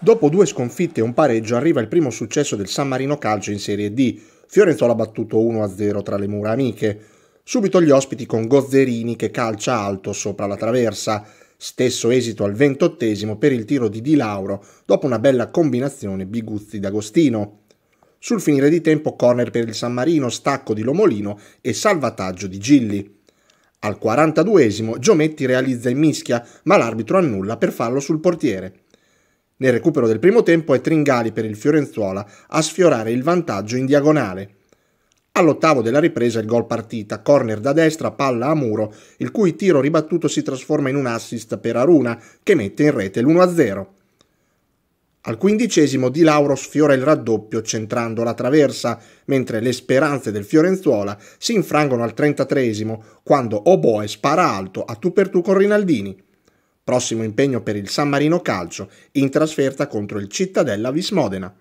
Dopo due sconfitte e un pareggio arriva il primo successo del San Marino Calcio in Serie D. Fiorenzola ha battuto 1-0 tra le mura amiche. Subito gli ospiti con Gozzerini che calcia alto sopra la traversa. Stesso esito al ventottesimo per il tiro di Di Lauro dopo una bella combinazione Biguzzi-D'Agostino. Sul finire di tempo corner per il San Marino, stacco di Lomolino e salvataggio di Gilli. Al 42esimo Giometti realizza in mischia, ma l'arbitro annulla per farlo sul portiere. Nel recupero del primo tempo è Tringali per il Fiorenzuola a sfiorare il vantaggio in diagonale. All'ottavo della ripresa il gol partita, corner da destra, palla a muro, il cui tiro ribattuto si trasforma in un assist per Aruna, che mette in rete l'1-0. Al quindicesimo Di Lauro sfiora il raddoppio centrando la traversa, mentre le speranze del Fiorenzuola si infrangono al trentatreesimo, quando Oboe spara alto a tu per tu con Rinaldini. Prossimo impegno per il San Marino Calcio in trasferta contro il Cittadella Vismodena.